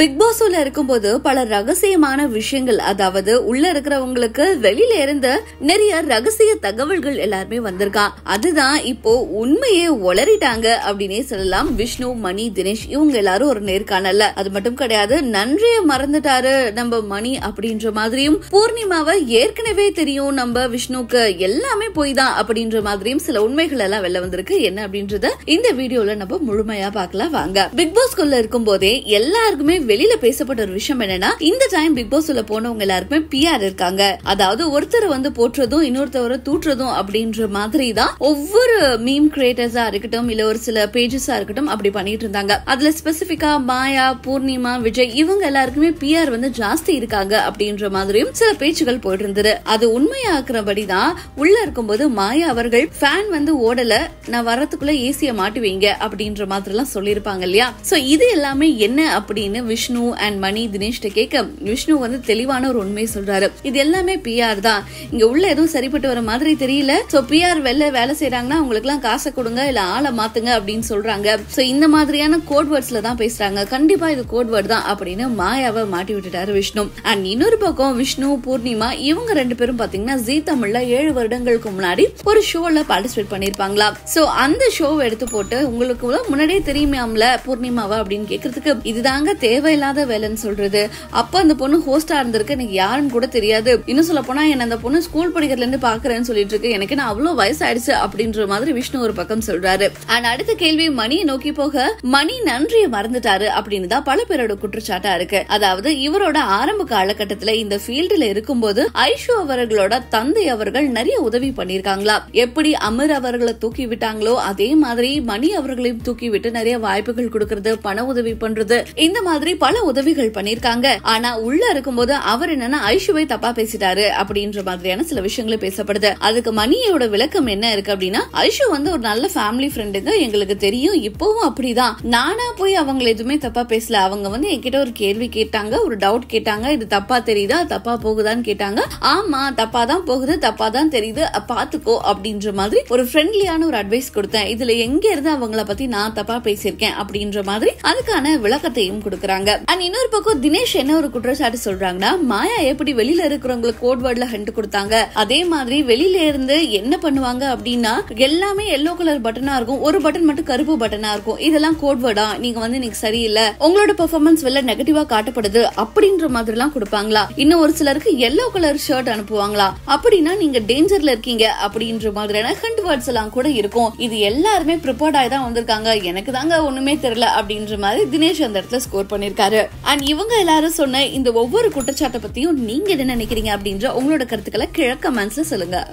big இருக்கும் இருக்கும்போது பல ரகசியமான விஷயங்கள் அதாவது உள்ள இருக்கிறவங்களுக்கு வெளியில இருந்து நிறைய ரகசிய தகவல்கள் எல்லாருமே வந்திருக்கான் அதுதான் இப்போ உண்மையே ஒளறிட்டாங்க அப்படின்னே சொல்லலாம் விஷ்ணு மணி தினேஷ் இவங்க எல்லாரும் ஒரு நேர்காணல்ல அது மட்டும் கிடையாது நன்றிய மறந்துட்டாரு நம்ம மணி அப்படின்ற மாதிரியும் பூர்ணிமாவை ஏற்கனவே தெரியும் நம்ம விஷ்ணுக்கு எல்லாமே போய் தான் அப்படின்ற மாதிரியும் சில உண்மைகள் எல்லாம் வெளில வந்திருக்கு என்ன அப்படின்றத இந்த வீடியோல நம்ம முழுமையா பாக்கலாம் வாங்க பிக் பாஸ்குள்ள இருக்கும் போதே எல்லாருக்குமே எல்லாருக்குமே வெளியில பேசப்பட்ட ஒரு விஷயம் என்னன்னா இந்த டைம் பிக் பாஸ் உள்ள போனவங்க எல்லாருக்குமே பிஆர் இருக்காங்க அதாவது ஒருத்தர் வந்து போட்டுறதும் இன்னொருத்தவரை தூட்டுறதும் அப்படின்ற மாதிரி தான் ஒவ்வொரு மீம் கிரியேட்டர்ஸா இருக்கட்டும் இல்ல ஒரு சில பேஜஸா இருக்கட்டும் அப்படி பண்ணிட்டு இருந்தாங்க அதுல ஸ்பெசிபிக்கா மாயா பூர்ணிமா விஜய் இவங்க எல்லாருக்குமே பிஆர் வந்து ஜாஸ்தி இருக்காங்க அப்படின்ற மாதிரியும் சில பேச்சுகள் போயிட்டு இருந்தது அது உண்மையாக்குறபடிதான் உள்ள இருக்கும்போது மாயா அவர்கள் ஃபேன் வந்து ஓடல நான் வர்றதுக்குள்ள ஏசிய மாட்டுவீங்க அப்படின்ற மாதிரி எல்லாம் சொல்லியிருப்பாங்க இல்லையா சோ இது எல்லாமே என்ன அப்படின்னு விஷ்ணு அண்ட் மணி தினேஷ்ட கேட்க விஷ்ணு வந்து தெளிவான ஒரு உண்மையை சொல்றாரு இது எல்லாமே பிஆர் தான் இங்க உள்ள எதுவும் சரிப்பட்டு வர மாதிரி தெரியல சோ பிஆர் வெளில வேலை செய்யறாங்கன்னா அவங்களுக்கு எல்லாம் காசை கொடுங்க இல்ல ஆளை மாத்துங்க அப்படின்னு சொல்றாங்க சோ இந்த மாதிரியான கோட் வேர்ட்ஸ்ல தான் பேசுறாங்க கண்டிப்பா இது கோட் வேர்ட் தான் அப்படின்னு மாயாவை மாட்டி விட்டுட்டாரு விஷ்ணு அண்ட் இன்னொரு பக்கம் விஷ்ணு பூர்ணிமா இவங்க ரெண்டு பேரும் பாத்தீங்கன்னா ஜி தமிழ்ல ஏழு வருடங்களுக்கு முன்னாடி ஒரு ஷோல பார்ட்டிசிபேட் பண்ணிருப்பாங்களா சோ அந்த ஷோவை எடுத்து போட்டு உங்களுக்கு முன்னாடியே தெரியுமே பூர்ணிமாவா அப்படின்னு கேக்குறதுக்கு இதுதாங்க தேவை தேவையில்லாத வேலைன்னு சொல்றது அப்ப அந்த பொண்ணு ஹோஸ்டா இருந்திருக்கு எனக்கு யாருன்னு கூட தெரியாது இன்னும் சொல்ல போனா என்ன அந்த பொண்ணு ஸ்கூல் படிக்கிறதுல இருந்து பாக்குறேன்னு சொல்லிட்டு இருக்கு எனக்கு நான் அவ்வளவு வயசாயிடுச்சு அப்படின்ற மாதிரி விஷ்ணு ஒரு பக்கம் சொல்றாரு அண்ட் அடுத்த கேள்வி மணியை நோக்கி போக மணி நன்றியை மறந்துட்டாரு அப்படின்னு தான் பல பேரோட குற்றச்சாட்டா இருக்கு அதாவது இவரோட ஆரம்ப காலகட்டத்துல இந்த ஃபீல்டுல இருக்கும்போது ஐஷு அவர்களோட தந்தை அவர்கள் நிறைய உதவி பண்ணிருக்காங்களா எப்படி அமர் அவர்களை தூக்கி விட்டாங்களோ அதே மாதிரி மணி அவர்களையும் தூக்கி விட்டு நிறைய வாய்ப்புகள் கொடுக்கறது பண உதவி பண்றது இந்த மாதிரி மாதிரி பல உதவிகள் பண்ணிருக்காங்க ஆனா உள்ள இருக்கும்போது அவர் என்னன்னா ஐஷுவை தப்பா பேசிட்டாரு அப்படின்ற மாதிரியான சில விஷயங்களை பேசப்படுது அதுக்கு மணியோட விளக்கம் என்ன இருக்கு அப்படின்னா ஐஷு வந்து ஒரு நல்ல ஃபேமிலி ஃப்ரெண்டுங்க எங்களுக்கு தெரியும் இப்பவும் அப்படிதான் நானா போய் அவங்க எதுவுமே தப்பா பேசல அவங்க வந்து என்கிட்ட ஒரு கேள்வி கேட்டாங்க ஒரு டவுட் கேட்டாங்க இது தப்பா தெரியுதா தப்பா போகுதான்னு கேட்டாங்க ஆமா தப்பா தான் போகுது தப்பா தான் தெரியுது பாத்துக்கோ அப்படின்ற மாதிரி ஒரு ஃப்ரெண்ட்லியான ஒரு அட்வைஸ் கொடுத்தேன் இதுல எங்க இருந்து அவங்கள பத்தி நான் தப்பா பேசியிருக்கேன் அப்படின்ற மாதிரி அதுக்கான விளக்கத்தையும் கொடுக்கறாங்க சொல்றாங்க அண்ட் இன்னொரு பக்கம் தினேஷ் என்ன ஒரு குற்றச்சாட்டு சொல்றாங்கன்னா மாயா எப்படி வெளியில இருக்கிறவங்களுக்கு கோட் வேர்ட்ல ஹண்ட் கொடுத்தாங்க அதே மாதிரி வெளியில இருந்து என்ன பண்ணுவாங்க அப்படின்னா எல்லாமே எல்லோ கலர் பட்டனா இருக்கும் ஒரு பட்டன் மட்டும் கருப்பு பட்டனா இருக்கும் இதெல்லாம் கோட் வேர்டா நீங்க வந்து நீங்க சரியில்லை உங்களோட பெர்ஃபார்மன்ஸ் வெளில நெகட்டிவா காட்டப்படுது அப்படின்ற மாதிரி எல்லாம் கொடுப்பாங்களா இன்னும் ஒரு சிலருக்கு எல்லோ கலர் ஷர்ட் அனுப்புவாங்களா அப்படின்னா நீங்க டேஞ்சர்ல இருக்கீங்க அப்படின்ற மாதிரியான ஹண்ட் வேர்ட்ஸ் எல்லாம் கூட இருக்கும் இது எல்லாருமே ப்ரிப்பேர்ட் ஆகி தான் வந்திருக்காங்க எனக்கு தாங்க ஒண்ணுமே தெரியல அப்படின்ற மாதிரி தினேஷ் அந்த இடத்துல ஸ்கோர் பண்ணி பண்ணிருக்காரு அண்ட் இவங்க எல்லாரும் சொன்ன இந்த ஒவ்வொரு குற்றச்சாட்டை பத்தியும் நீங்க என்ன நினைக்கிறீங்க அப்படின்ற உங்களோட கருத்துக்களை கிழக்க மனசு சொல்லுங்க